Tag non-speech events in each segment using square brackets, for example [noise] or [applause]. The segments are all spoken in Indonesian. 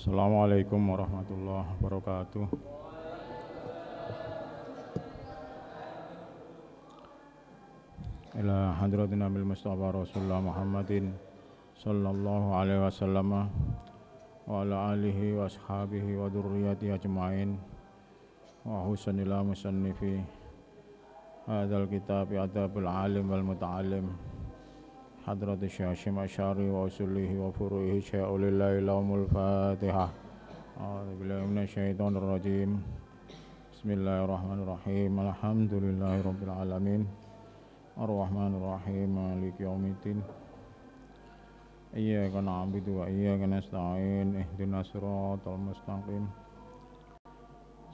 Assalamualaikum warahmatullahi wabarakatuh. Ila hadratina bil Mustafa Rasulullah Muhammadin sallallahu alaihi wasallam wa ala alihi wa ashabihi wa dzurriyyati ajmain wa husnul musannifi hadzal kitab ya adabul alim wal muta'allim حضرة الشيخ هاشم أشعري وأصله وفروعه شيء لله اللهم الفاتحة أعوذ بالله من الشيطان الرجيم بسم الله الرحمن الرحيم الحمد لله رب العالمين الرحمن الرحيم مالك يوم الدين إياك نعبد وإياك نستعين اهدنا الصراط المستقيم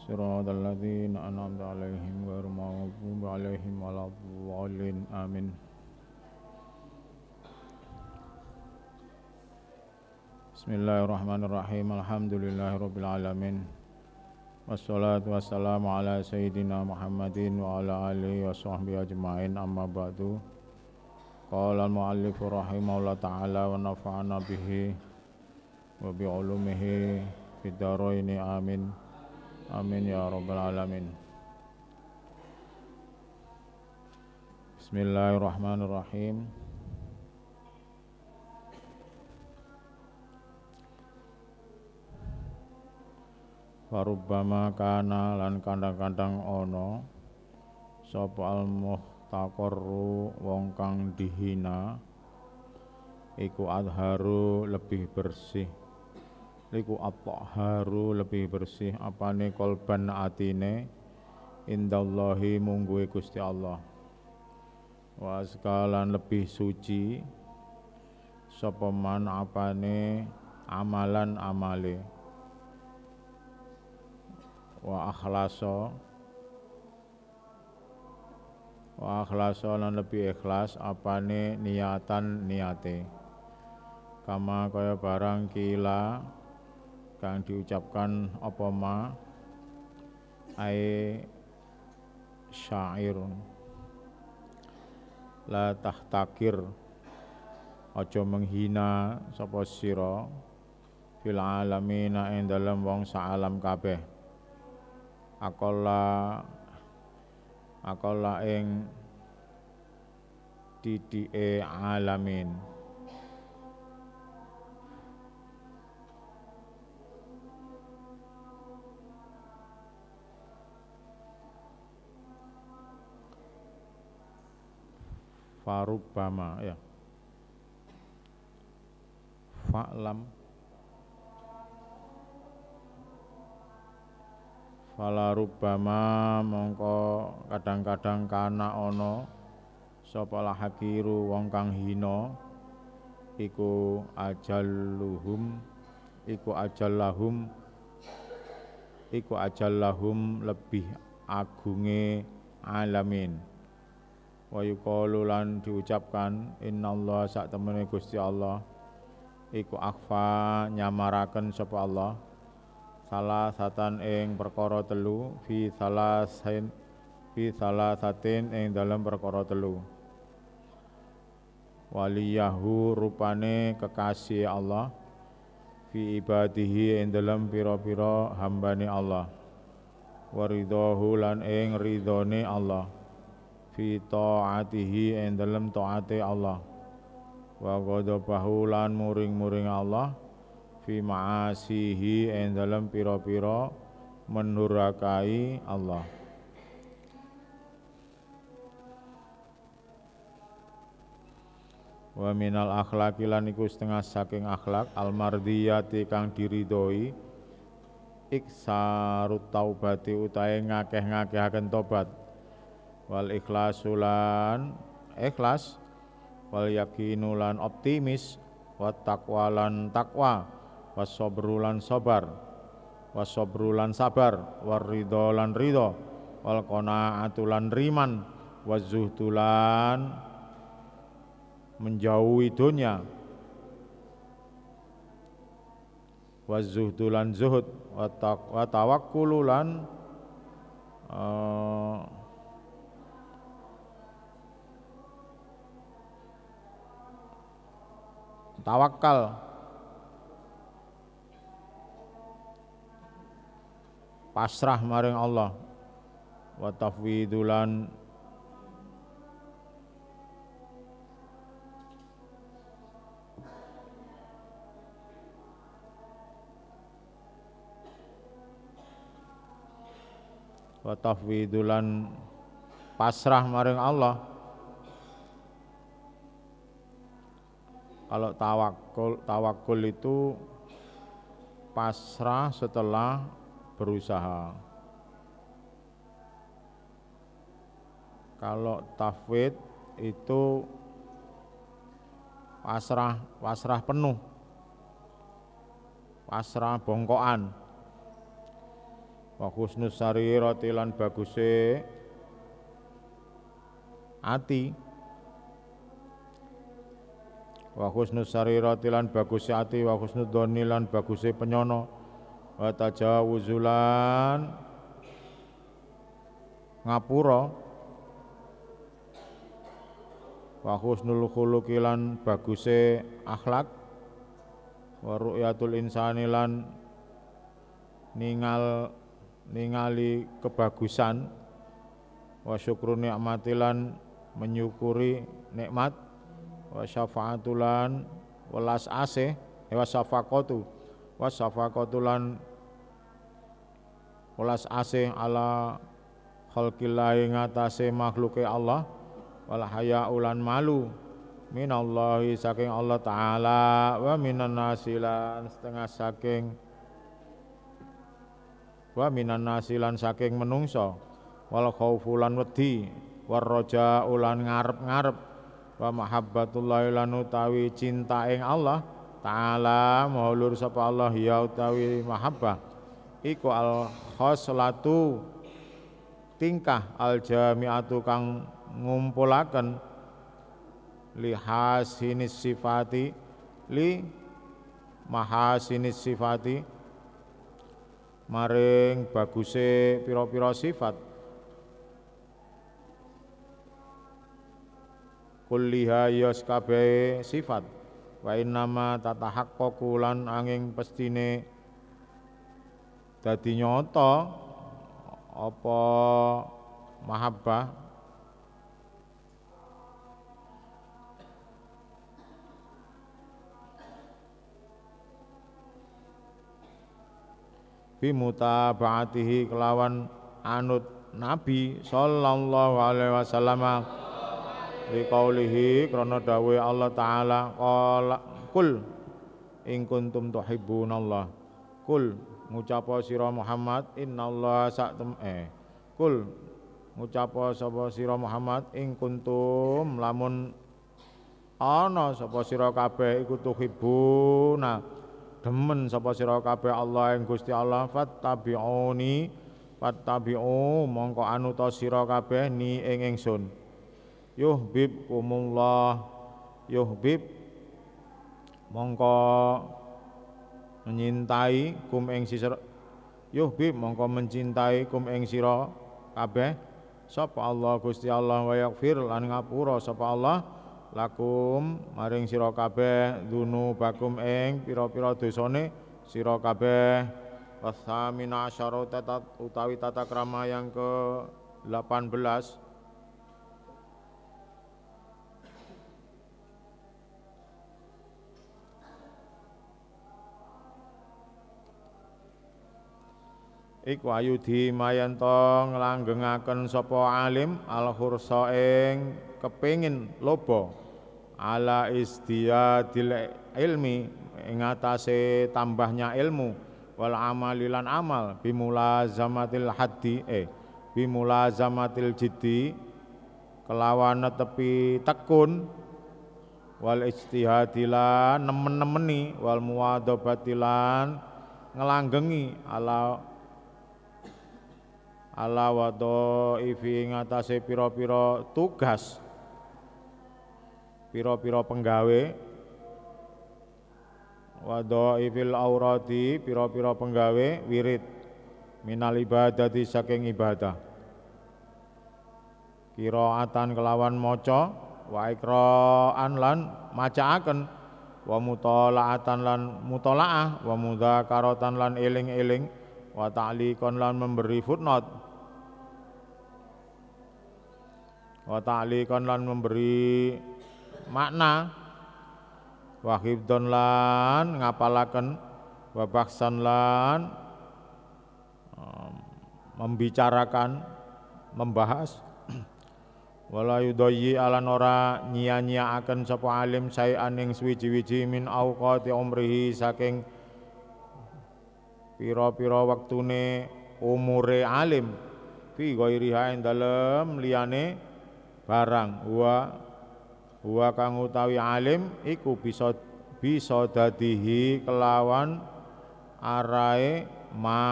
صراط الذين أنعمت عليهم غير المغضوب عليهم ولا الضالين آمين Bismillahirrahmanirrahim. Alhamdulillahirrabbilalamin. Wassalatu wassalamu ala sayyidina Muhammadin wa ala alihi wa sahbihi ajma'in amma ba'du. Qala al-muallifu rahimahullah ta'ala wa nafa'ana bihi wa bi'ulumihi fidaraini amin. Amin ya rabbal alamin. Bismillahirrahmanirrahim. Bismillahirrahmanirrahim. warubama kana lan kandang-kandang ono, sapa al takoru wong kang dihina iku adharu lebih bersih iku haru lebih bersih apane kolban atine indallahi mungguwe Gusti Allah wa sekalan lebih suci sopeman man apane amalan amale wa akhlaso wa akhlaso lan lebih ikhlas apane niatan niate kama kaya barang kila kang diucapkan apa ma ai syairun la tahtakir aja menghina sapa sira fil alamina ing dalem wong saalam kabeh akola akola ing didike alamin farubama ya fa'lam fala rubama mongko kadang-kadang kana ana sapa lahakiru wong kang hina iku luhum iku ajallahum iku ajallahum lebih agunge alamin wa yuqalu lan diucapkan innallaha sak temene Gusti Allah iku akhfa nyamaraken sapa Allah salah satan ing perkara telu fi salah sain fi salah satin ing dalam perkara telu waliyahu rupane kekasih Allah fi ibadihi ing dalam pira-pira hambane Allah waridahu lan ing ridhone Allah fi taatihi ing dalam taate Allah wa ghadabahu lan muring-muring Allah fi ma'asihi yang dalam piro piro menurakai Allah wa minal akhlaki lan iku setengah saking akhlak al mardiyati kang diridhoi iksarut taubati utahe ngakeh-ngakehaken tobat wal ikhlasulan ikhlas wal yakinulan optimis wa taqwalan takwa wasobrulan sabar wasobrulan sabar waridolan rido, wal atulan riman wazuhtulan menjauhi dunia wazuhdulan zuhud watawakululan uh, eh, tawakal pasrah maring Allah wa tafwidulan wa tafwidulan pasrah maring Allah kalau tawakul tawakul itu pasrah setelah berusaha. Kalau tafwid itu pasrah pasrah penuh. Pasrah bongkoan. Bagus Nusari Rotilan bagusnya hati. ati. Wa rotilan sarirati hati, baguse ati wa lan penyono wa tajawuzulan ngapura wa husnul khuluqi lan baguse akhlak wa ru'yatul insani lan ningal ningali kebagusan wa syukru nikmatilan menyukuri nikmat wa syafaatulan welas asih wa syafakotu wasafaqatulan welas asih ala khalqillahi ngatasé makhluke Allah wal ulan malu minallahi saking Allah taala wa minan nasilan setengah saking wa minan nasilan saking menungso wal khaufulan wedi warroja ulan ngarep-ngarep wa mahabbatullahi lanutawi cinta ing Allah taala maha sapa Allah ya utawi mahabbah iku al khoslatu tingkah al jamiatu kang ngumpulaken li hasinis sifati li mahasinis sifati maring baguse pira-pira sifat kulliha yas kabeh sifat wa Tata hak lan angin pestine dadi nyoto apa mahabbah bimutabaatihi kelawan anut Nabi sallallahu alaihi wasallam liqaulihi krana dawe Allah taala qala kul ing kuntum tuhibbunallah kul ngucapa sira Muhammad innallaha sa'tum eh kul ngucapa sapa sira Muhammad ing kuntum lamun ana sapa sira kabeh iku tuhibbuna demen sapa sira kabeh Allah ing Gusti Allah fattabi'uni fattabi'u mongko anu ta sira kabeh ni ing ingsun yuhibbukumullah yuhbib mongko menyintai kum ing sira yuhbib mongko mencintai kum ing sira kabeh sapa Allah Gusti Allah wa yaghfir lan ngapura sapa Allah lakum maring sira kabeh bakum ing pira-pira dosane sira kabeh Wasamina tetat utawi tata krama yang ke 18 iku ayu mayanto nglanggengaken sapa alim al khursa ing kepengin loba ala istiyadil ilmi ing tambahnya ilmu wal amalilan amal bimula zamatil haddi eh bimula zamatil jiddi kelawan tepi tekun wal ijtihadilan nemen-nemeni wal muwadabatilan ngelanggengi ala ala ifi ngatasi piro piro tugas piro-piro penggawe ifil aurati piro-piro penggawe wirid minal di saking ibadah atan kelawan moco wa ikra'an lan macaaken wa mutalaatan lan mutola'ah wa karotan lan iling-iling, wa ta'likon lan memberi footnote wa ta'likan lan memberi makna wa hibdon lan ngapalaken wa baksan lan membicarakan membahas [clears throat] wala yudayyi alan ora nyia-nyiaaken sapa alim saean aning suwiji-wiji min auqati umrihi saking pira-pira waktune umure alim fi ghairiha dalem liyane barang wa wa kang utawi alim iku bisa bisa dadihi kelawan arae ma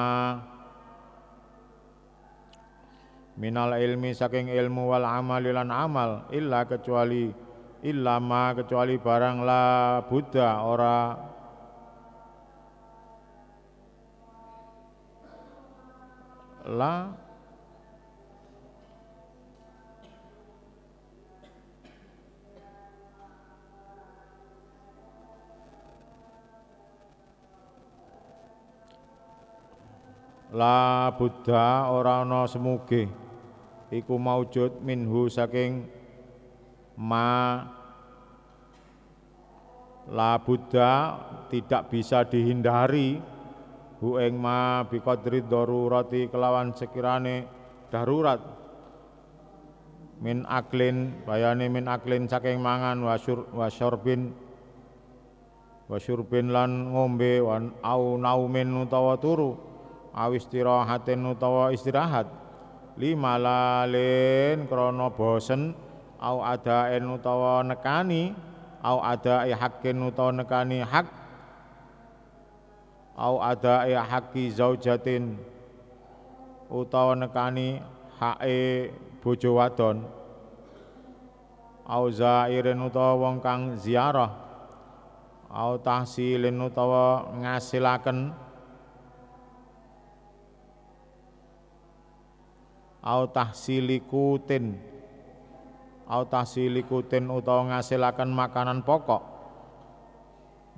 minal ilmi saking ilmu wal amal lan amal illa kecuali illa ma kecuali barang la buddha ora la la buddha ora ana semuge iku maujud minhu saking ma la buddha tidak bisa dihindari hu ing ma biqadri darurati kelawan sekirane darurat min aklin bayane min aklin saking mangan wasyur wasyurbin wasyurbin lan ngombe wan au naumin utawa turu aw istirahatin utawa istirahat lima lalin krono bosen au ada utawa nekani au ada hakin utawa nekani hak au ada haki zaujatin utawa nekani hae bojo wadon au zairin utawa wong kang ziarah au tahsilin utawa ngasilaken au silikutin, au silikutin utawa ngasilakan makanan pokok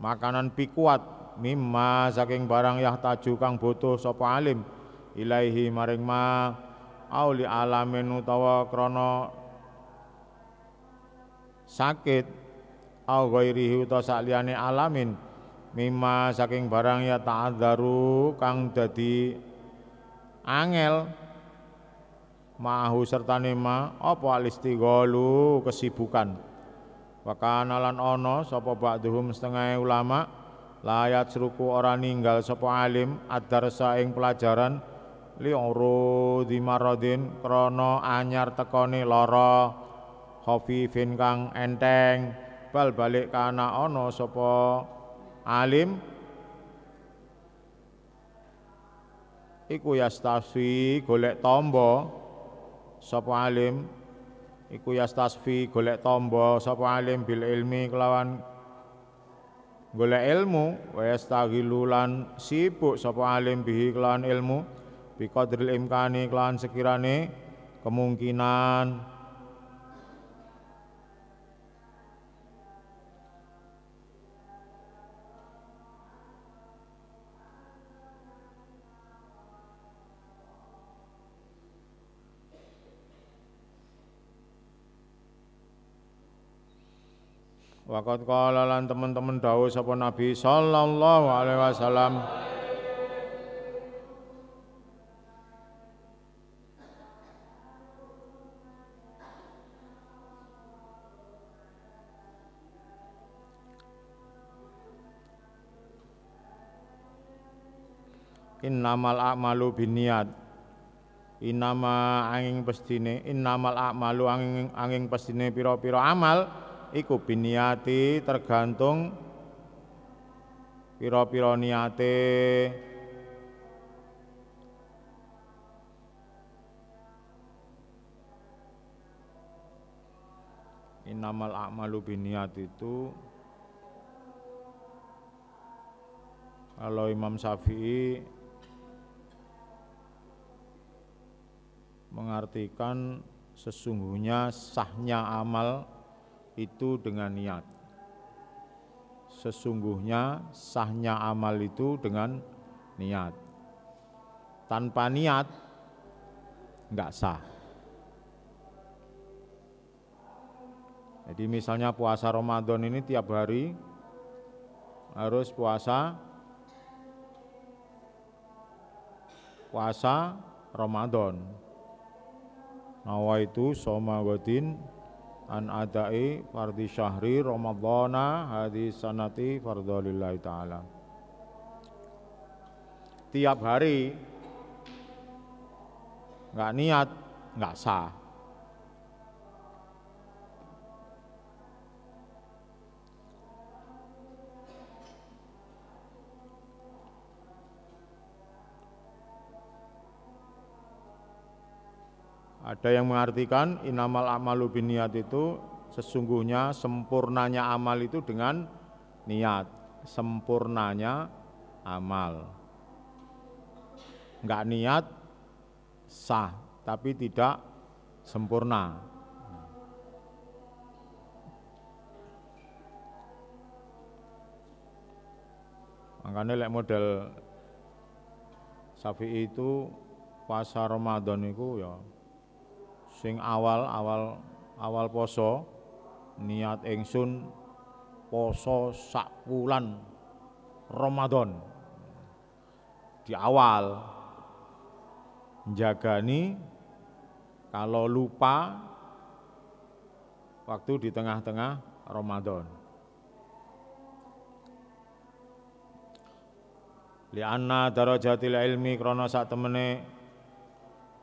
makanan pikuat mimma saking barang yah taju kang butuh sapa alim ilaihi maring ma au li alamin utawa krana sakit au ghairihi utawa sakliyane alamin mimma saking barang ya ta'adzaru kang dadi angel ma'ahu sertane ma apa alistighalu kesibukan wa kana lan ana sapa ba'dhum setengah ulama layat seruku orang ninggal sapa alim adar saing pelajaran li urudi maradin krana anyar tekoni loro, khafifin kang enteng bal balik kana ono, sapa alim iku yastasi golek tombo sapa alim iku yastasfi golek tombo sapa alim bil ilmi kelawan golek ilmu wa yastaghilulan sibuk sapa alim bihi kelawan ilmu bi qadril imkani kelawan sekirane kemungkinan Wakat kala lan teman-teman dawuh sapa Nabi sallallahu alaihi wasallam innamal a'malu binniat. innama angin pestine innamal a'malu angin angin pestine pira-pira amal iku biniati tergantung piro-piro niate Innamal a'malu biniat itu kalau Imam Syafi'i mengartikan sesungguhnya sahnya amal itu dengan niat. Sesungguhnya sahnya amal itu dengan niat. Tanpa niat enggak sah. Jadi misalnya puasa Ramadan ini tiap hari harus puasa puasa Ramadan. itu soma godin an adai fardhi syahri ramadhana hadhi sanati fardhalillahi ta'ala tiap hari nggak niat nggak sah Ada yang mengartikan inamal amalu biniat itu sesungguhnya sempurnanya amal itu dengan niat, sempurnanya amal. Enggak niat sah, tapi tidak sempurna. Makanya lek model safi itu puasa Ramadan itu ya sing awal awal awal poso niat ingsun poso sak bulan Ramadan di awal menjagani kalau lupa waktu di tengah-tengah Ramadan lianna darajatil ilmi krono sak temene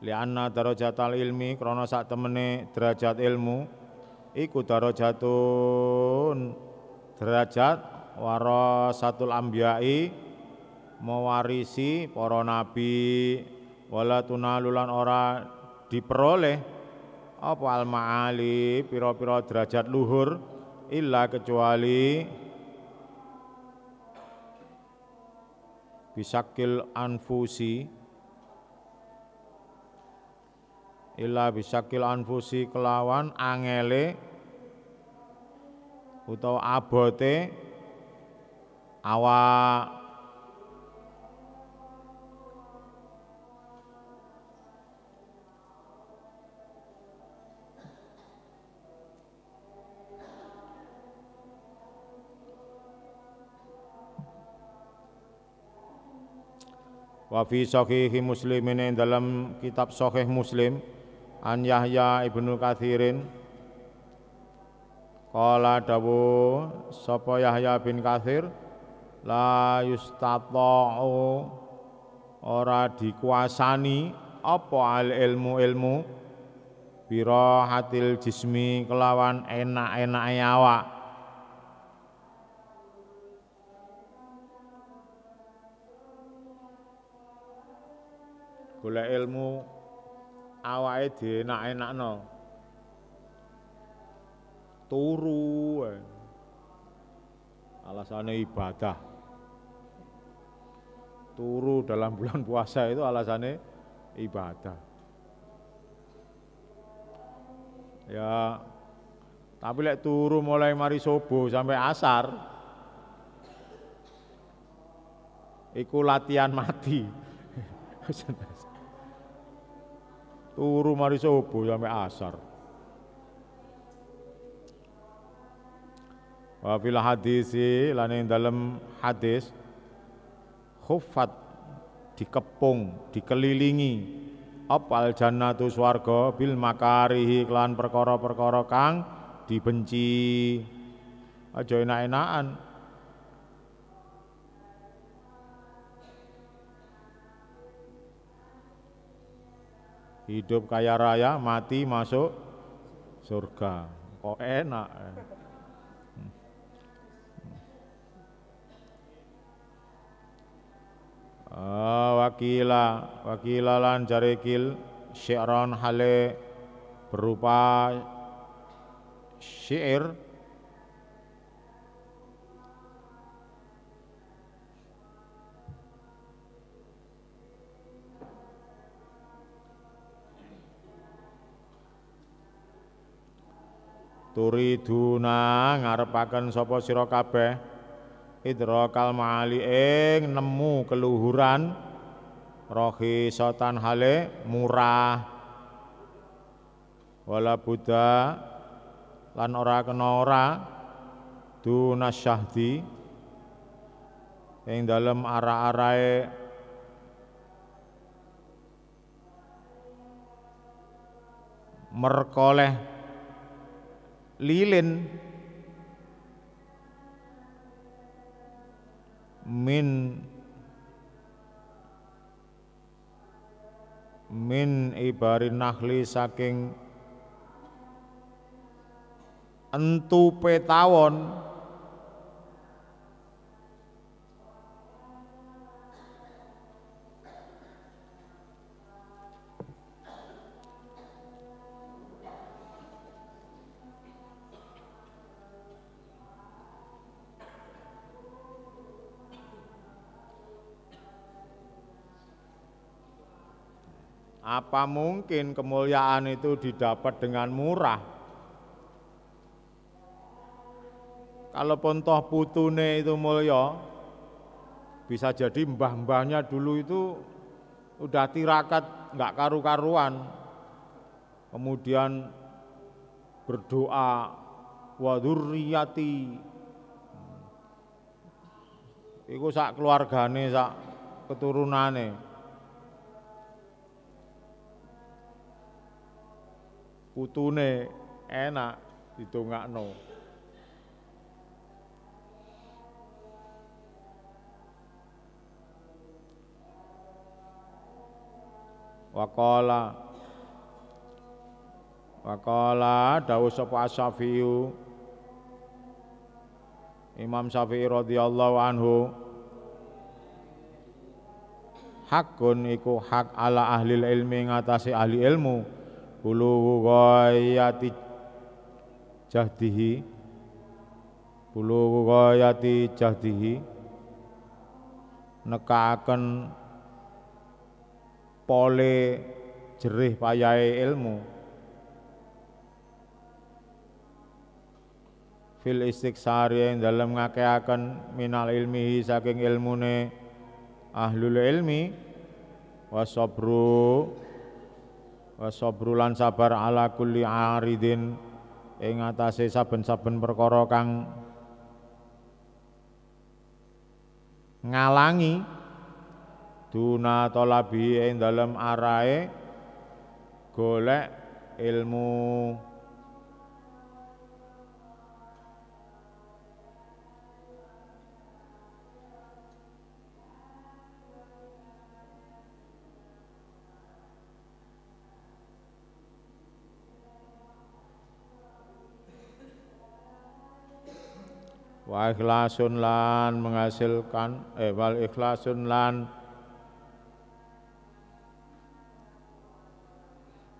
lianna al ilmi krono sak temene derajat ilmu iku darajatun derajat warasatul ambiyai mewarisi para nabi wala tunalulan ora diperoleh apa al maali pira-pira derajat luhur illa kecuali bisakil anfusi illa bisakil anfusi kelawan angele utawa abote awak wa fi sahihi muslimin dalam kitab sahih muslim An Yahya ibnu Kathirin Kala dawu sapa Yahya bin Kathir la yustata'u ora dikuasani apa al ilmu ilmu biro hatil jismi kelawan enak-enak nyawa golek ilmu awake dienak-enakno. Turu. Alasannya ibadah. Turu dalam bulan [laughs] puasa itu alasannya ibadah. Ya, tapi lek turu mulai mari subuh sampai asar iku latihan mati. [laughs] Turu mari subuh sampai ya asar. Wa fil hadisi lan ing dalem hadis khufat dikepung, dikelilingi apal jannatu swarga bil makarihi kelan perkara-perkara kang dibenci. Aja enak-enakan. hidup kaya raya, mati masuk surga. Kok enak. Ah, wakila, wakila lan jarikil syi'ron hale berupa syair turiduna ngarepaken sapa sira kabeh idrakal maali ing nemu keluhuran rohi sotan hale murah wala buddha lan ora kena ora dunasyahdi ing dalem ara-arae merkoleh lilin min min ibari nahli saking entu petawon Apa mungkin kemuliaan itu didapat dengan murah? Kalaupun toh putune itu mulia, bisa jadi mbah-mbahnya dulu itu udah tirakat nggak karu-karuan. Kemudian berdoa wa itu sak keluargane sak keturunane kutune enak didongakno. No. Wakola, dawuh sapa Asy-Syafi'i Imam Syafi'i radhiyallahu anhu Hakun iku hak ala ahli ilmi ngatasi ahli ilmu bulu ghayati jahdihi bulu ghayati neka akan pole jerih payai ilmu fil istiksari dalam ngake akan minal ilmihi saking ilmune ahlul ilmi wasabru wa sabar ala kulli aridin ing atase saben-saben perkara kang ngalangi duna tolabi ing dalem arae golek ilmu wa ikhlasun lan menghasilkan eh wal ikhlasun lan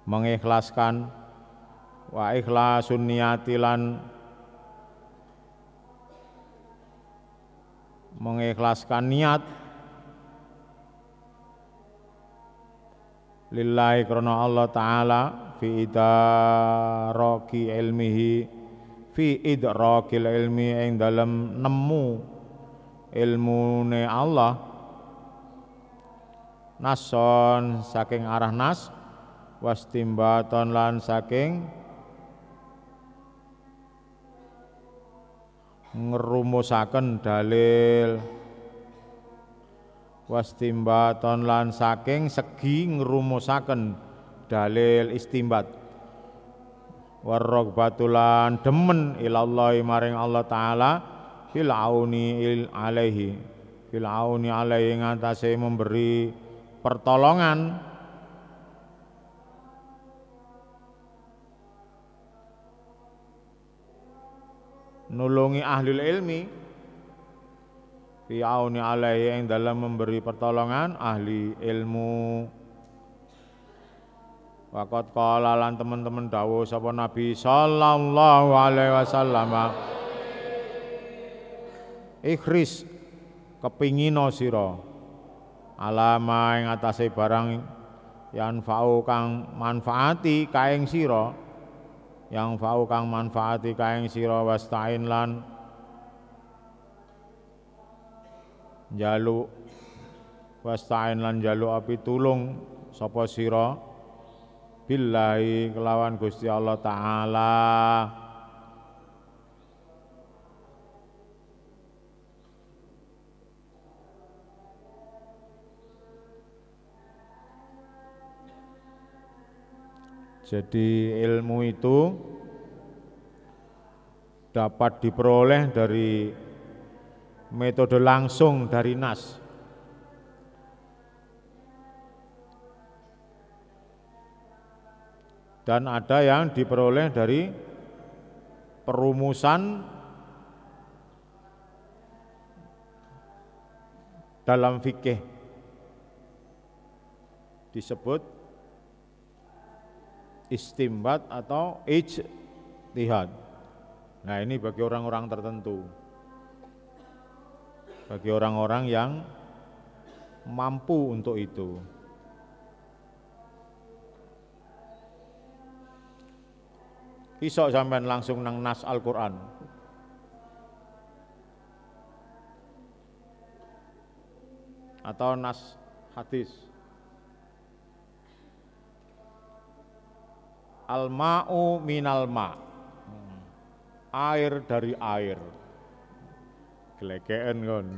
mengikhlaskan wa ikhlasun niatilan mengikhlaskan niat lillahi krono Allah taala fi idaraki ilmihi fi idrakil ilmi ing dalam nemu ilmu ne Allah nason saking arah nas was timbaton lan saking ngerumusaken dalil was timbaton lan saking segi ngerumusaken dalil istimbat batulan demen ilallahi maring Allah taala fil il alaihi fil auni alaihi saya memberi pertolongan nulungi ahli ilmi fi auni alaihi yang dalam memberi pertolongan ahli ilmu Wakat qala lan teman-teman dawu sapa Nabi sallallahu alaihi wasallam Ikhris kepingino sira alama ing atase barang yang fau kang manfaati kaeng sira yang fau kang manfaati kaeng sira wastain lan jalu wastain lan jalu api tulung sapa sira billahi kelawan Gusti Allah taala Jadi ilmu itu dapat diperoleh dari metode langsung dari nas. dan ada yang diperoleh dari perumusan dalam fikih disebut istimbat atau ijtihad. Nah, ini bagi orang-orang tertentu. Bagi orang-orang yang mampu untuk itu. Isok sampean langsung nang nas Al-Qur'an. Atau nas hadis. Al-ma'u minal ma. Air dari air. Gelekeen kon.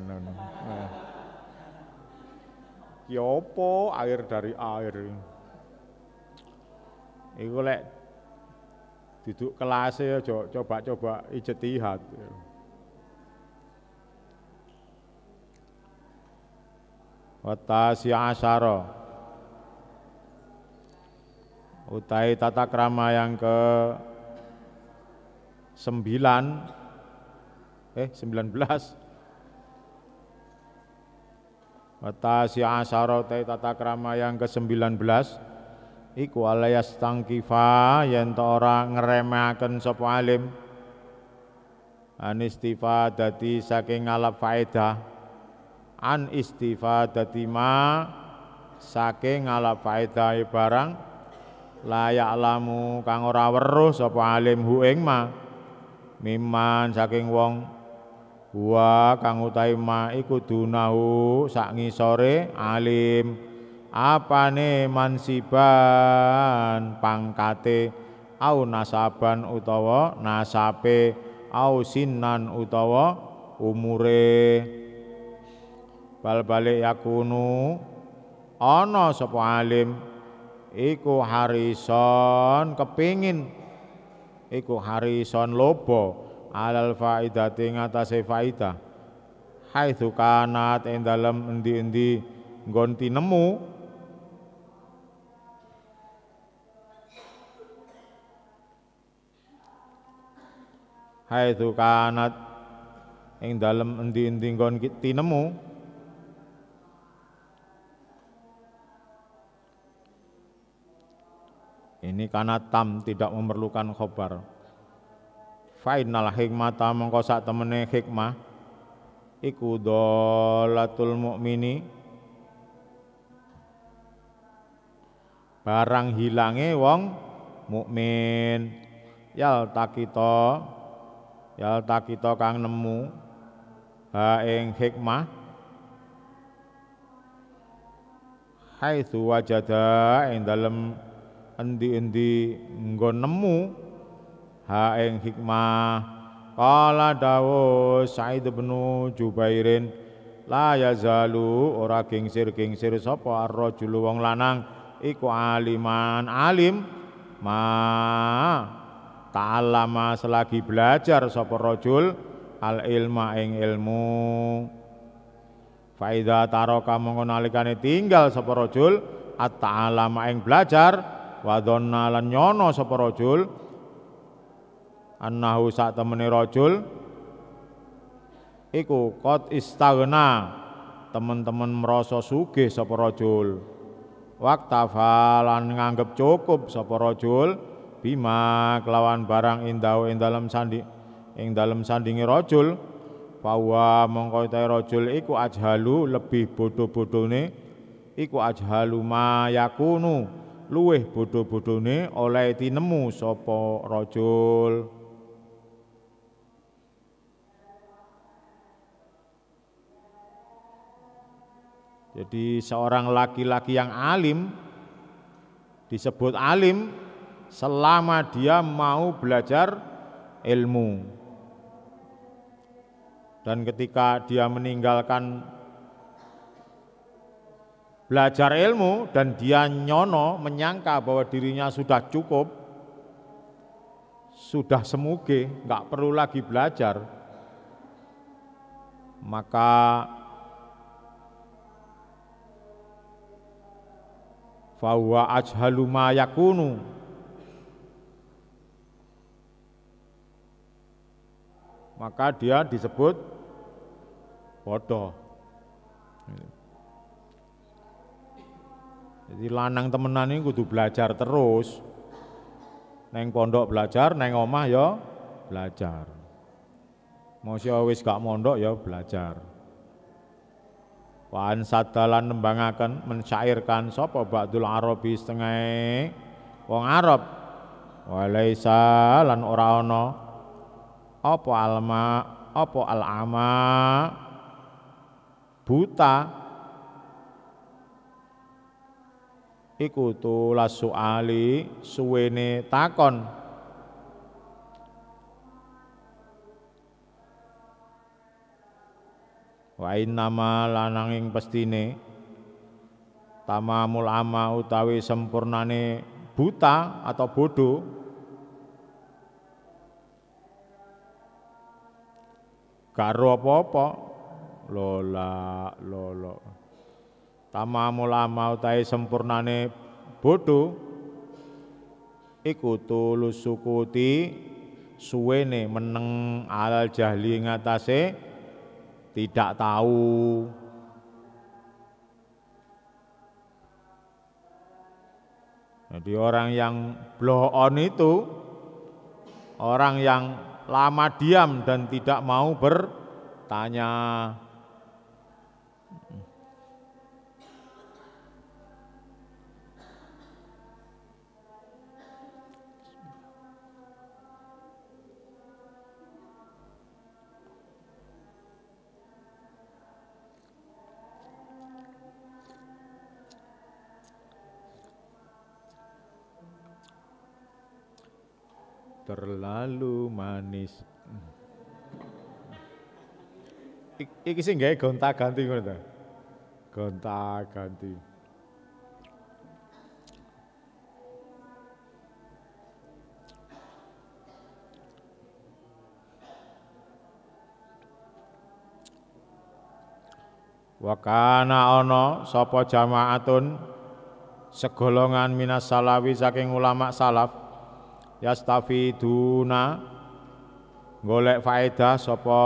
Ya apa air dari air? Iku lek duduk kelas ya coba-coba ijtihad. Ya. Watasi asyara Utai tata krama yang ke sembilan eh sembilan belas Watasi asyara utai tata krama yang ke sembilan belas iku alayas tangkifa yen to ora ngremehken sapa alim an dadi saking ngalap faedah an istifadati ma saking ngalap faedah e barang layak lamu kang ora weruh sapa alim hu ing ma miman saking wong wa kang utahe ma iku dunahu sak ngisore alim apane mansiban pangkate au nasaban utawa nasape au sinan utawa umure bal balik yakunu ana sapa alim iku harison kepingin iku harison lobo alal faidati ngatasé faidah haitsu kanat ing dalem endi-endi gonti nemu? Hai kanat ing dalem endi-endi kita nemu ini karena tam tidak memerlukan khobar final hikmah tam sak temene hikmah iku dolatul mukmini barang hilange wong mukmin yal takito yalta kita kang nemu ha ing hikmah tua jaja ing dalem endi-endi nggo nemu ha ing hikmah Kala dawu Sa'id bin Jubairin la yazalu ora kingsir-kingsir sapa ar wong lanang iku aliman alim ma ta'allama selagi belajar sapa rajul al ilma ing ilmu faida taroka mongko nalikane tinggal sapa rajul at ta'allama ing belajar wa dhanna lan nyono sapa rajul annahu sak temene rajul iku qad istaghna teman-teman merasa sugih sapa rajul waktafa lan nganggep cukup sapa rajul bima kelawan barang indau ing dalem sandi ing dalem sandingi rajul bahwa mongko ta rajul iku ajhalu lebih bodho-bodhone iku ajhalu ma yakunu luweh bodho-bodhone oleh tinemu sapa rajul Jadi seorang laki-laki yang alim disebut alim selama dia mau belajar ilmu. Dan ketika dia meninggalkan belajar ilmu dan dia nyono menyangka bahwa dirinya sudah cukup, sudah semuge, nggak perlu lagi belajar, maka fawa ajhalu ma yakunu maka dia disebut bodoh. Jadi lanang temenan ini kudu belajar terus. Neng pondok belajar, neng omah ya belajar. Mosya wis gak mondok ya belajar. Wan sadalan nembangaken mencairkan sapa Ba'dul Arabi setengah wong Arab. Walaisa lan ora ana opo alma opo alama buta iku tulas suali suwene takon wa innama lananging pestine tamamul ama utawi sempurnane buta atau bodoh Garo apa-apa. Lola, lolo. Tamamu lama utai sempurnane bodho. Iku tulus sukuti suwene meneng al jahli ngatase tidak tahu Jadi orang yang blow on itu orang yang lama diam dan tidak mau bertanya. terlalu manis. iki sing gawe gonta-ganti ngono ta. Gonta-ganti. Wakana ono sopo jamaatun segolongan minas salawi saking ulama salaf yastafiduna golek faedah sapa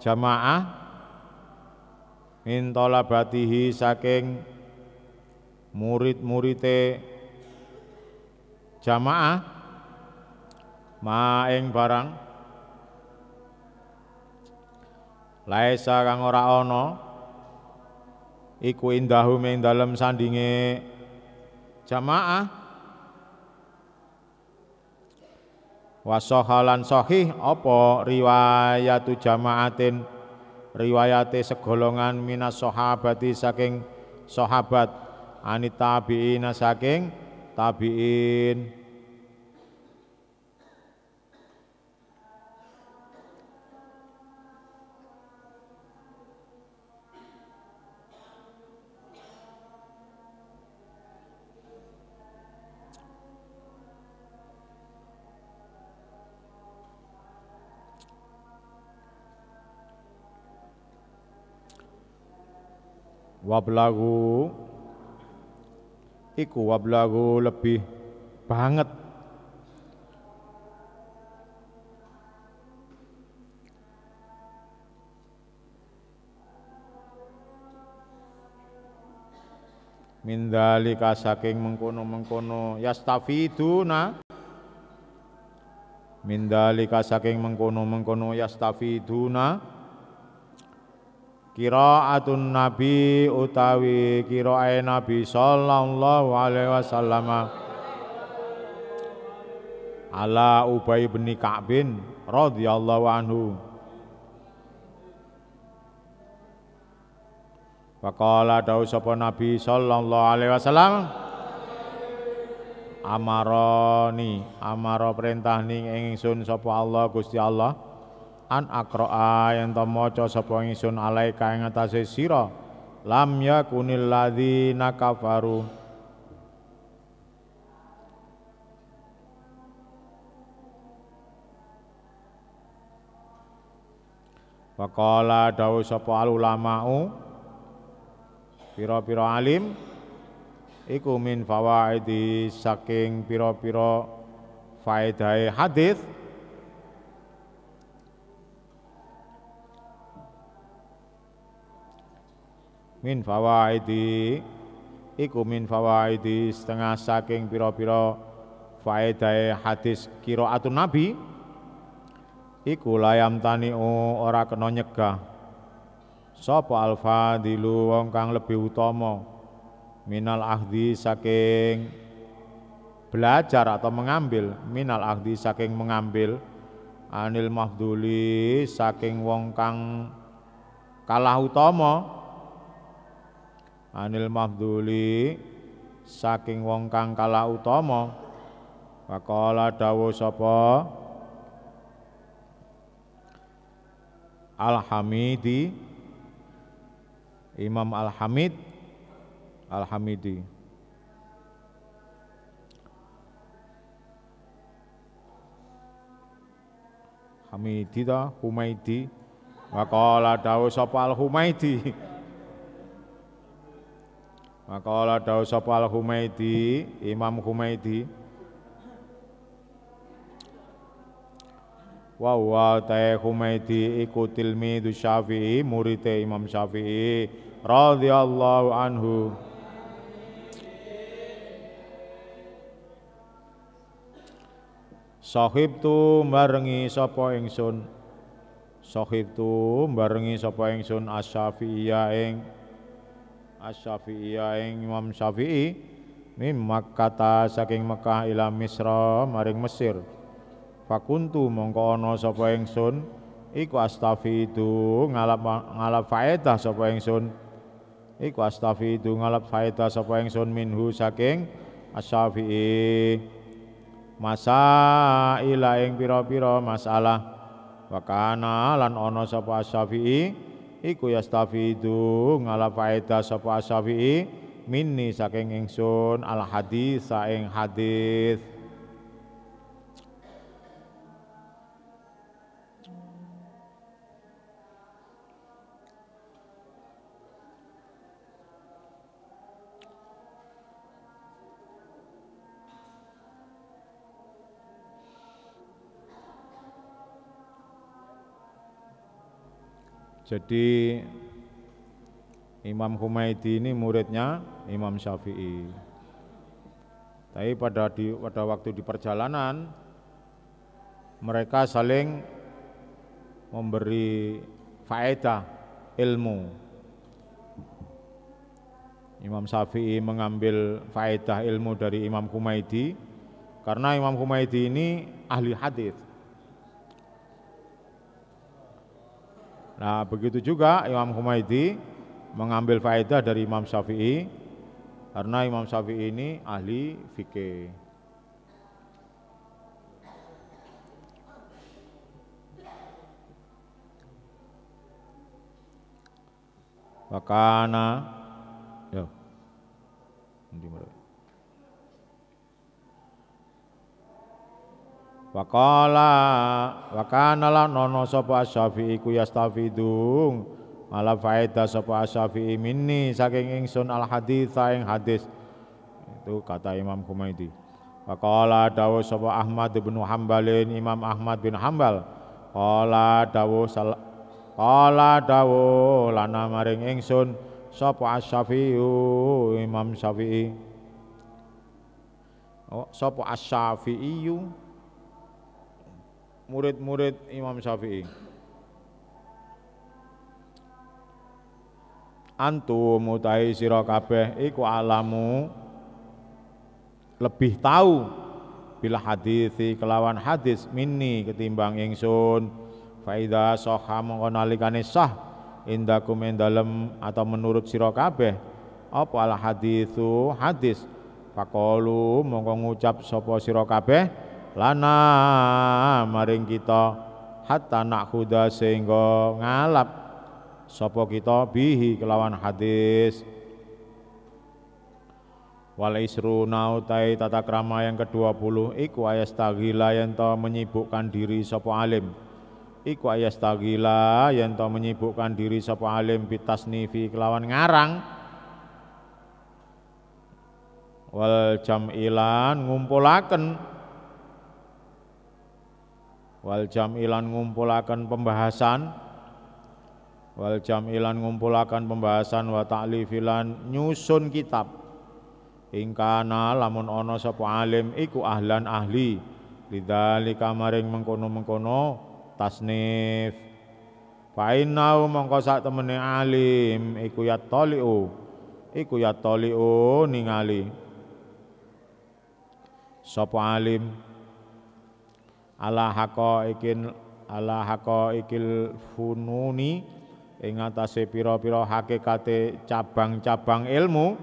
jamaah min talabatihi saking murid-murite jamaah maeng barang laisa kang ora ana iku indahum ing dalem sandinge jamaah wasohalan sohih, opo riwayatu jamaatin riwayate segolongan minas sahabati saking sohabat anit tabiin saking tabiin wablagu iku wablagu lebih banget mindalika saking mengkono-mengkono yastafiduna mindalika saking mengkono-mengkono yastafiduna Kiraatun Nabi utawi kirae Nabi sallallahu alaihi wasallam ala Ubay bin Ka'b radhiyallahu anhu Faqala dawu sapa Nabi sallallahu alaihi wasallam Amaroni amaro perintah ning ingsun sapa Allah Gusti Allah an akroa yang to maca sapa ingsun alaika ing atase sira lam yakunil ladzina kafaru Waqala dawuh sapa al ulama'u pira-pira alim iku min fawaidi saking pira-pira faedahe hadis min fawaidi iku min fawaidi setengah saking piro-piro faedahe hadis kiro qiraatun nabi iku layam taniu ora kena nyegah sapa al-fadilu wong kang lebih utama minal ahdi saking belajar atau mengambil minal ahdi saking mengambil anil mahduli saking wong kang kalah utama anil mahduli saking wong kang kala utama waqala dawu sapa Alhamidi Imam Alhamid Alhamidi hamidi ta Humaidi waqala dawu sapa Al-Humaidi [laughs] Maka Allah dawu sapa Al Humaidi, Imam Humaidi. Wa wa ta'e Humaidi iku du Syafi'i, murite Imam Syafi'i radhiyallahu anhu. Sohib tu barengi sapa ingsun Sohib tu barengi sapa ingsun asyafi'iyah ing Asy-Syafi'i ya ing Imam Syafi'i min Makkah saking Mekah ila Misra maring Mesir. Fakuntu mongko ana sapa ingsun iku astafi itu ngalap ngalap faedah sapa ingsun. Iku astafi itu ngalap faedah sapa ingsun minhu saking Asy-Syafi'i. Masa ila ing pira-pira masalah. wakana lan ana sapa Asy-Syafi'i iku yastafidu ngala faedah sapa asyafi'i minni saking ingsun al hadis saing hadis Jadi Imam Humaidi ini muridnya Imam Syafi'i. Tapi pada di pada waktu di perjalanan mereka saling memberi faedah ilmu. Imam Syafi'i mengambil faedah ilmu dari Imam Humaidi karena Imam Humaidi ini ahli hadis. Nah, begitu juga Imam Humaydi mengambil faedah dari Imam Syafi'i karena Imam Syafi'i ini ahli fikih. Wakana, Ya. nanti Wakala wakana la nono sopo asy iku ku yastafidung mala faida sapa Asy-Syafi'i minni saking ingsun al hadis ing hadis itu kata Imam Khomeini. Wakala Dawo sopo Ahmad bin Hambalin Imam Ahmad bin Hambal Qala Dawo, sal Qala dawuh lana maring ingsun sopo asy Imam Syafi'i Oh sopo asy murid-murid Imam Syafi'i. Antum mutai sira kabeh iku alamu lebih tahu bila hadisi kelawan hadis mini ketimbang ingsun faida soha mongko nalikane sah indakum dalem atau menurut sira kabeh apa al hadisu hadis faqalu mongko ngucap sapa sira kabeh lana maring kita hatta nak huda sehingga ngalap sopo kita bihi kelawan hadis wal isru nautai tata krama yang ke-20 iku ayastagila yang to menyibukkan diri sopo alim iku ayastagila yang to menyibukkan diri sopo alim bitas nifi kelawan ngarang wal jam'ilan ngumpulaken wal jamilan ngumpulakan pembahasan wal jamilan ngumpulakan pembahasan wa ta'lifilan nyusun kitab ingkana lamun ono sapa alim iku ahlan ahli lidali kamaring mengkono-mengkono tasnif fa innau mongko sak temene alim iku yattaliu iku yattaliu ningali sapa alim ala haqaikin ala haqaikil fununi ing ngatasé pira-pira hakikate cabang-cabang ilmu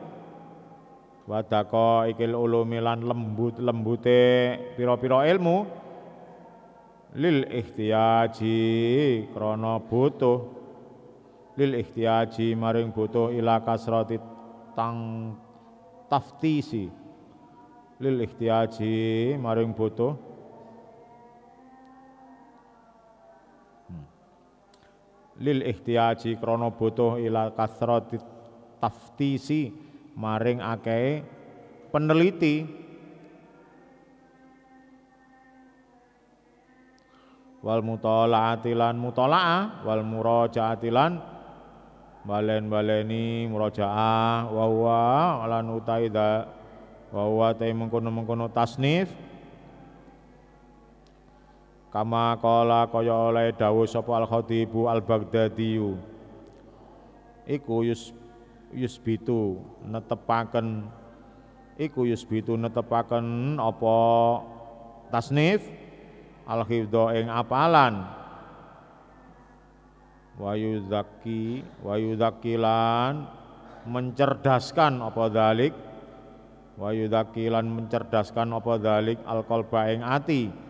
wadaka ikil ulumi lan lembut-lembute pira-pira ilmu lil ihtiyaji krana butuh lil ihtiyaji maring butuh ila kasrati tang taftisi lil ihtiyaji maring butuh lil ihtiyaji krono butuh ila kasrati taftisi maring akeh peneliti wal mutalaati lan mutolaah wal murajaati lan balen-baleni murajaah wawa huwa lan utaida wa huwa mengkono-mengkono tasnif kama kola kaya oleh dawu sapa al khatibu al baghdadi iku yus yusbitu netepaken iku yusbitu netepaken apa tasnif al hifdha ing apalan wayuzaki wayuzakilan mencerdaskan apa dalik wayuzakilan mencerdaskan apa dalik al qalba ing ati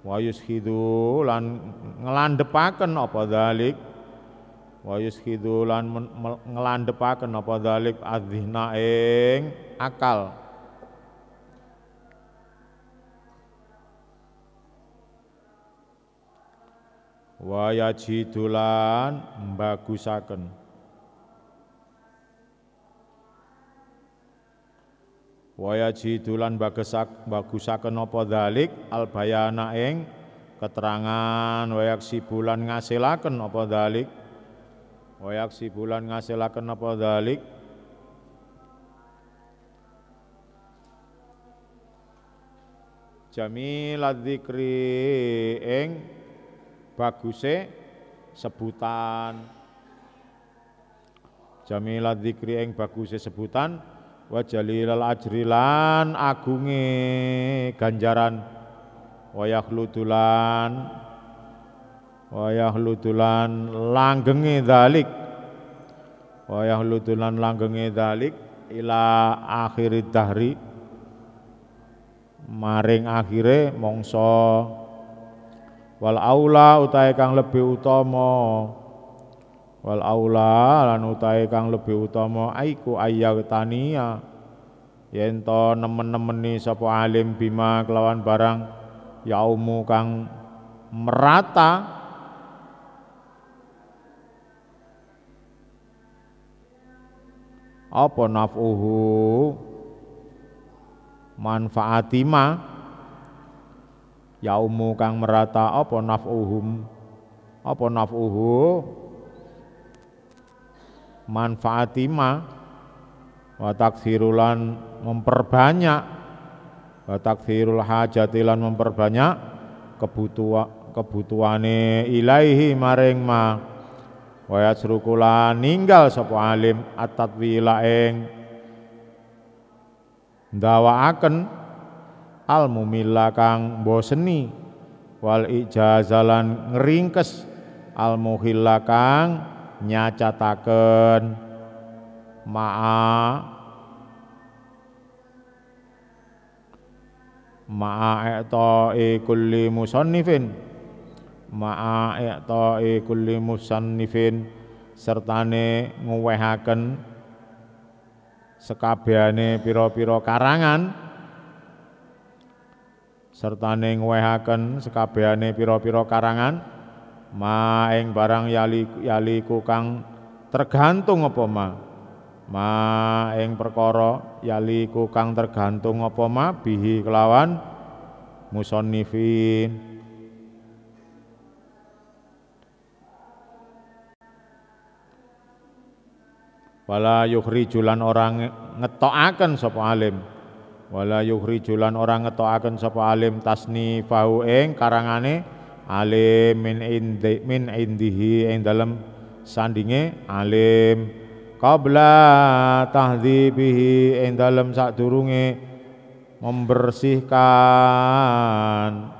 wa hidulan lan ngelandepaken apa dalik wa yuskhidu lan ngelandepaken apa dalik adhina ing akal wa yajidulan mbagusaken Waya jidulan bagesak bagusaken apa dalik al bayana ing keterangan wayak sibulan ngasilaken apa dalik wayak sibulan ngasilaken apa dalik jamilad dzikri ing baguse sebutan jamilad dzikri ing baguse sebutan wa jalilal ajri agunge ganjaran wayah lutulan wayah lutulan langgenge dalik wayah lutulan langgenge dalik ila akhirid dahri maring akhire mongso wal aula utahe kang lebih utama wal aula lan utahe kang lebih utama aiku tania yen to nemen-nemeni sapa alim bima kelawan barang yaumu kang merata apa nafuhu manfaatima yaumu kang merata apa nafuhum apa nafuhu manfaatima wa sirulan memperbanyak watak sirul hajatilan memperbanyak kebutuhan kebutuhane ilaihi maring ma wa yasrukula ninggal sapa alim at-tatwila ing ndawaaken al mumilla kang boseni wal ijazalan ngeringkes al muhilla kang nyacataken ma'a ma'a i'ta'i kulli musannifin ma'a nifin kulli musannifin sertane nguwehaken sekabehane piro pira karangan sertane nguwehaken sekabehane piro-piro karangan ma ing barang yali yali kang tergantung apa ma ma ing perkara yali kang tergantung apa ma bihi kelawan musannifin wala julan orang ngetokaken sapa alim wala julan orang ngetokaken sapa alim tasnifahu ing karangane alim min indi min indihi yang dalam sandinge alim qabla tahdzibihi yang dalam sadurunge membersihkan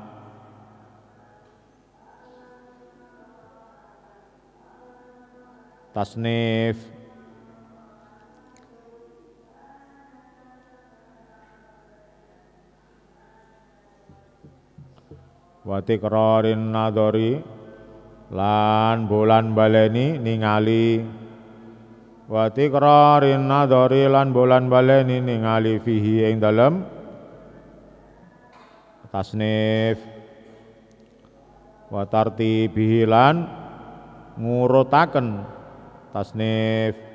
tasnif Wati tikrarin nadori lan bulan baleni ningali Wati tikrarin nadori lan bulan baleni ningali fihi ing dalem tasnif wa bihilan lan ngurutaken tasnif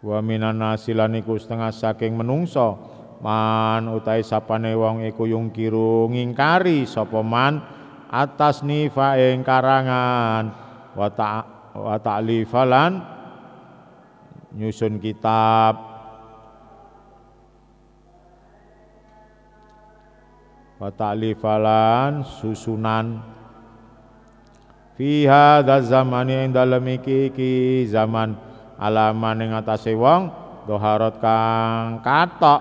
wa minan nasi iku setengah saking menungso man utai sapane wong iku yungkiru ngingkari sapa man atas nifa ing karangan wa ta ta'lifalan nyusun kitab wa ta'lifalan susunan fi hadza ing dalem iki zaman alama ning atase wong doharot kang katok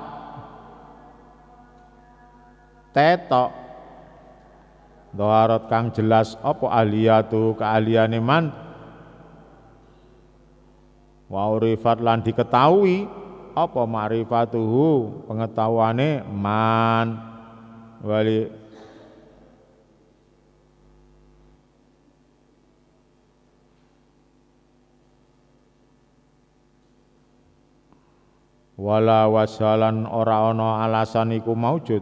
tetok doharot kang jelas apa aliyatu kealiane man wa urifat lan diketahui apa ma'rifatuhu pengetahuane man wali wala wasalan ora ana alasan iku maujud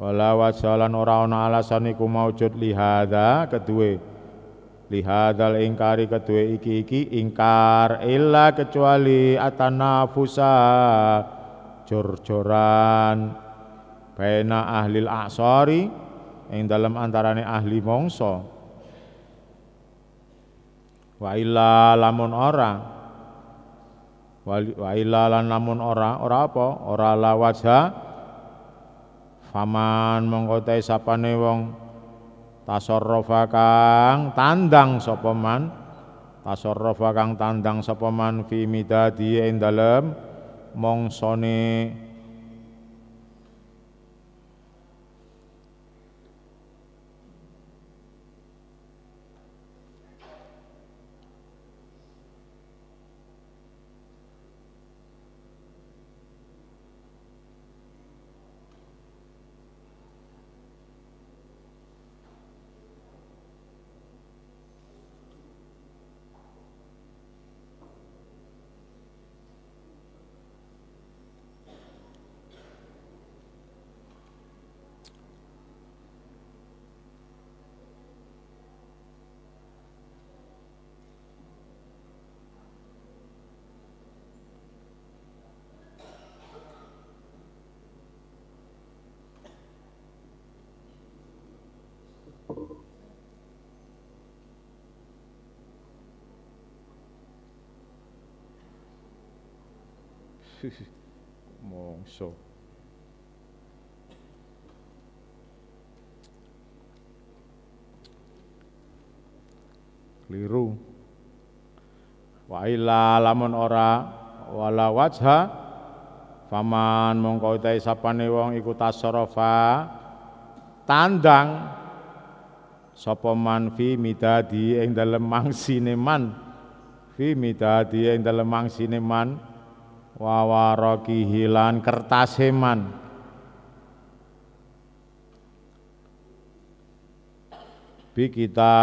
wala wasalan ora ana alasan iku maujud lihada kedue lihadal ingkari kedue iki-iki ingkar illa kecuali atanafusa jor-joran baina al asari ing dalam antarane ahli mongso wa illa lamun ora wa ilalan namun ora ora apa ora la wajah faman mongko ta sapane wong tasarrafa kang tandang sapa man tasarrafa kang tandang sapa man fi midadi ing dalem mongsone lamun ora wala wajha faman mongko utahe sapane wong iku tasorofa tandang sapa man fi midadi ing dalem mangsine man fi midadi ing dalem mangsine man wawaraki hilan kertase man bi kita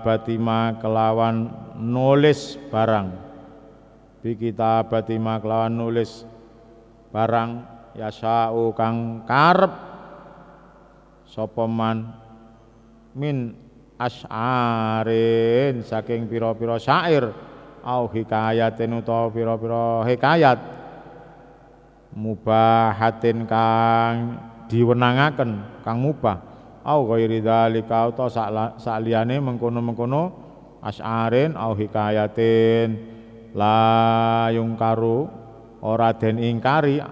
batima kelawan nulis barang bi abadi maklawan nulis barang yasau kang karep sopeman min as'arin saking piro-piro syair au hikayatin utawa piro piro hikayat mubahatin kang diwenangaken kang mubah au ghairi dzalika utawa saliyane mengkono-mengkono as'arin au hikayatin la karu ora den ingkari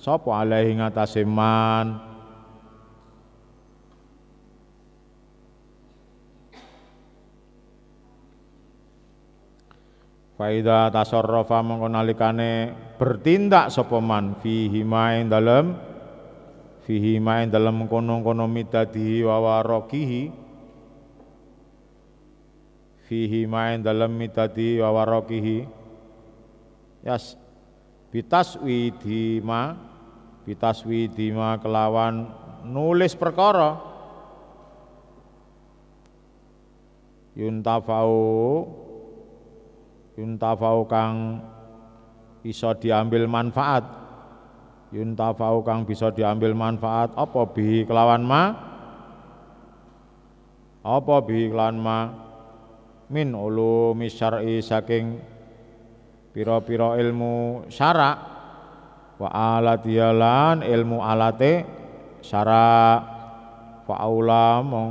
sapa alaihi ngatasé man Faida tasarrafa nalikane bertindak sapa man fihi main dalem fihi main dalem kono-kono midadihi wa warakihi fihi ma'in dalam mitati wawarokihi, yas bitaswidi ma bitaswidi ma kelawan nulis perkara yuntafau yuntafau kang iso diambil manfaat yuntafau kang bisa diambil manfaat apa bihi kelawan ma apa bihi kelawan ma min ulumi syar'i saking pira-pira ilmu syarak wa alatialan ilmu alate syarak faula mong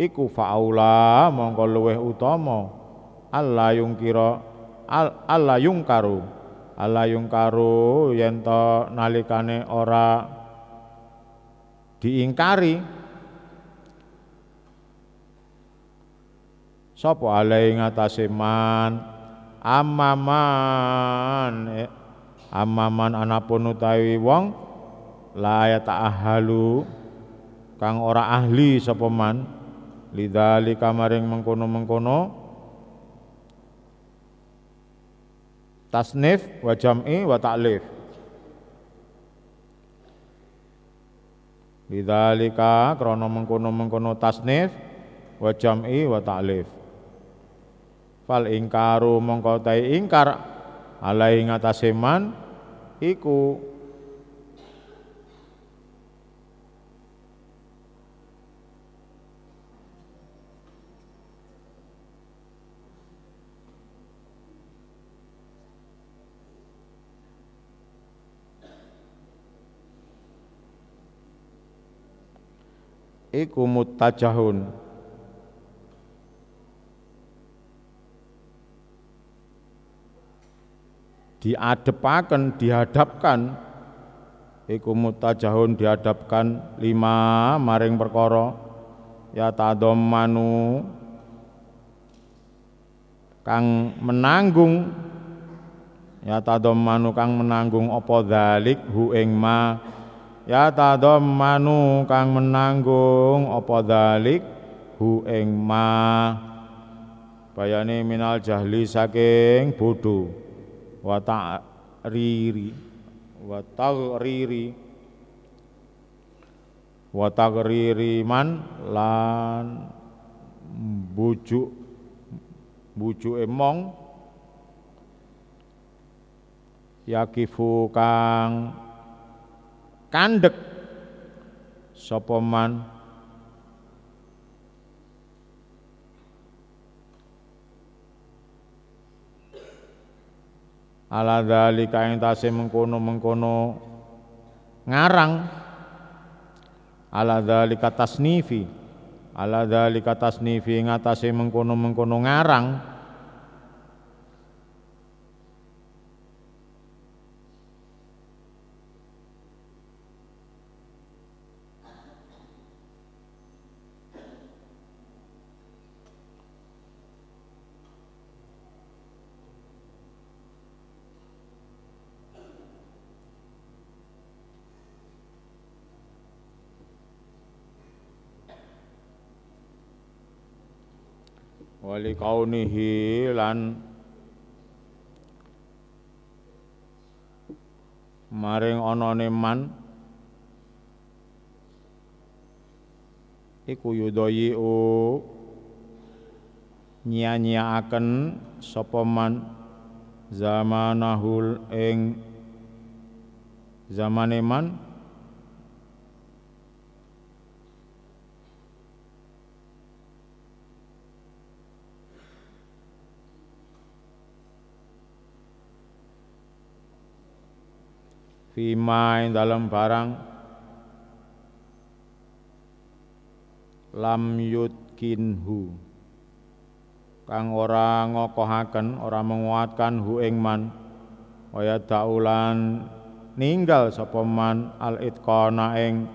iku faula mongko luweh utama yung yungkira al, yung yungkaru Allah yungkaru yen to nalikane ora diingkari sapa alai ngatasi man amaman eh. amaman anapun utawi wong la ta'ahalu kang ora ahli sapa man lidali kamaring mengkono-mengkono tasnif wa jam'i wa ta'lif Bidalika krono mengkono mengkono tasnif wa jam'i wa ta'lif fal ingkaru mongko tai ingkar alai ngatasé man iku iku mutajahun diadepaken dihadapkan iku mutajahun dihadapkan lima maring perkara ya manu kang menanggung ya manu kang menanggung opo dalik hu ing ma ya manu kang menanggung opo dalik hu ing ma bayani minal jahli saking bodoh wa ta'riri wa ta'riri wa ta'riri man lan bujuk bujuk emong yakifu kang kandek sapa man ala dzalika ing tase mengkono-mengkono ngarang ala dzalika tasnifi ala dzalika tasnifi ing atase mengkono-mengkono ngarang wali kaunihi lan maring anane neman, iku yudayi nyia-nyiaken sapa man zamanahul ing zamane man Fima dalam barang lam hu, kang ora ngokohaken ora menguatkan hu ing man waya daulan ninggal sapa man al itqana ing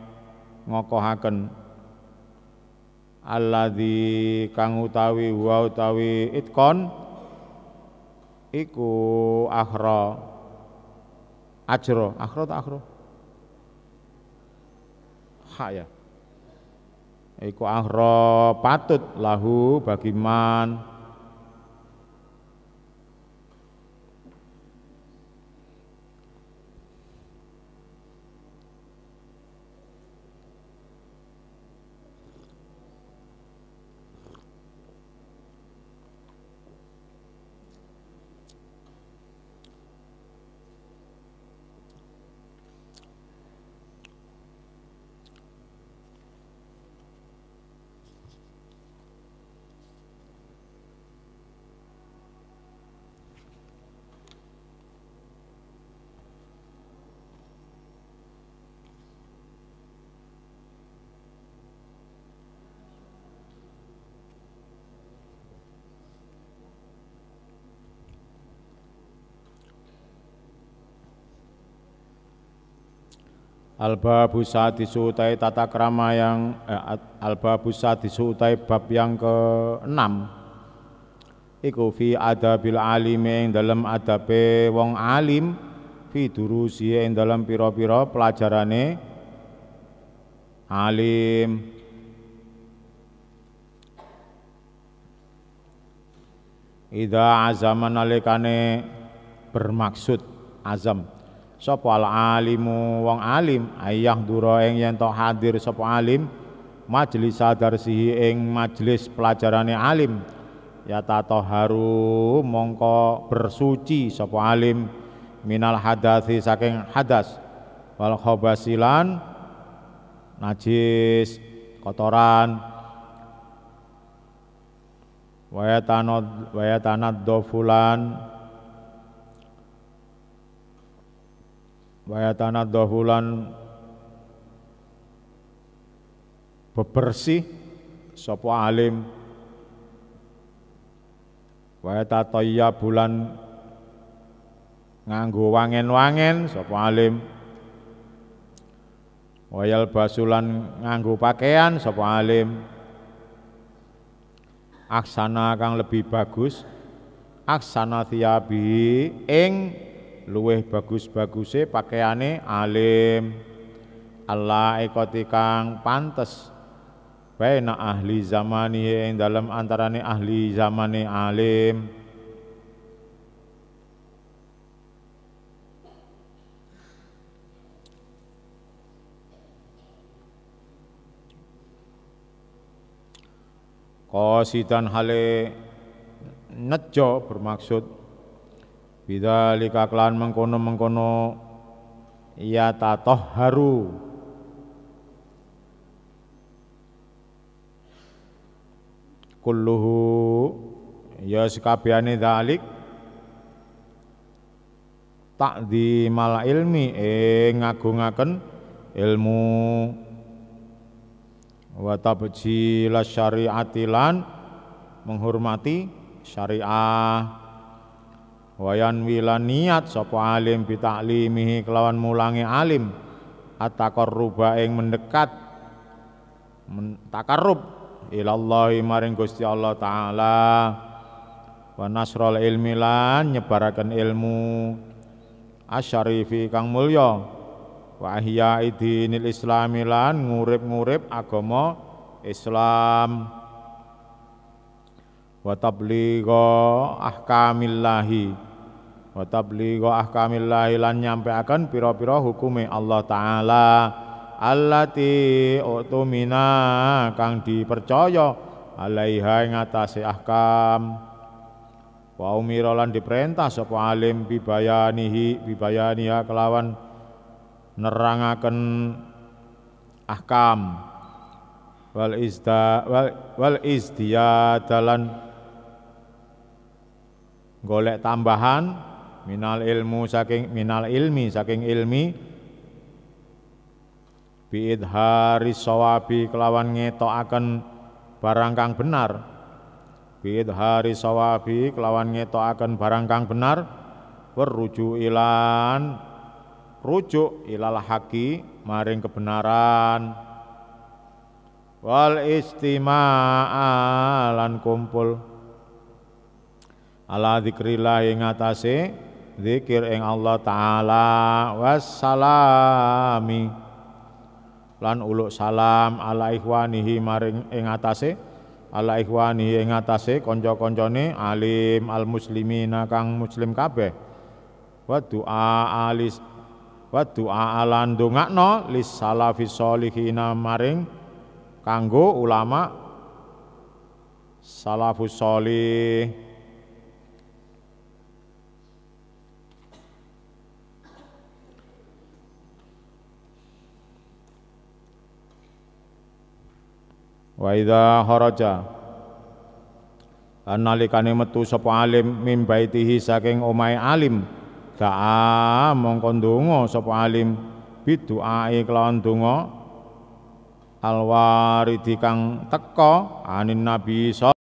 ngokohaken alladzi kang utawi wa utawi itkon, iku akhra Ajro, akhro tak akhro? Ha ya. Iku akhro patut lahu bagi man Alba busa disutai tata krama yang eh, alba busa disutai bab yang ke enam. iku fi ada bil alim yang dalam ada pe wong alim fi durusi yang dalam piro piro pelajarane alim Ida azaman alikane bermaksud azam sapa al alimu wong alim ayah dura ing yen tok hadir sapa alim majlis sadarsihi ing majlis pelajarane alim ya toharu mongko bersuci sapa alim minal hadasi saking hadas wal khobasilan najis kotoran wayatanad wayatanad dofulan wa yatanaddahu lan bebersih sapa alim wa yatatayyabu bulan nganggo wangen-wangen sapa alim wayal basulan nganggo pakaian sapa alim aksana kang lebih bagus aksana tiabi ing luweh bagus-baguse pakaiane alim alaikati kang pantes baina ahli zamani yang dalam antarane ahli zamani alim kositan hale nejo bermaksud bidzalika kelan mengkono-mengkono ya haru. kulluhu ya dalik tak di malah ilmi ing eh, ngagungaken ilmu wata tabjilas syariatilan menghormati syariah wayan wila niat sapa alim bitaklimihi kelawan mulangi alim atakarruba ing mendekat men, takarrub ilallahi maring Gusti Allah taala wa nasrul ilmi lan nyebaraken ilmu asyarifi kang mulya wa ahya idinil islami lan ngurip-ngurip agama Islam wa tabligha ahkamillahi wa tabligha ahkamillahi lan akan pira-pira hukume Allah taala allati utumina kang dipercaya alaiha ing atase ahkam wa umira lan diperintah sapa alim bibayanihi bibayaniha kelawan nerangaken ahkam wal izda wal, wal izdiya dalan golek tambahan minal ilmu saking minal ilmi saking ilmi biidhari sawabi kelawan akan barang kang benar biidhari sawabi kelawan akan barang kang benar werujuk ilan rujuk ilal haki maring kebenaran wal istima'alan kumpul ala zikrillah ing atase zikir ing Allah taala wassalami lan uluk salam ala ikhwanihi maring ing atase ala ikhwanihi ing atase kanca-kancane alim al muslimina kang muslim kabeh wa doa alis wa doa lan dongakno lis salafis solihina maring kanggo ulama salafus Waida haraja lan nalikane metu sapa alim mim saking omahe alim daa mongko ndonga sapa alim bidu'ae kelawan donga alwaridi kang teka anin nabi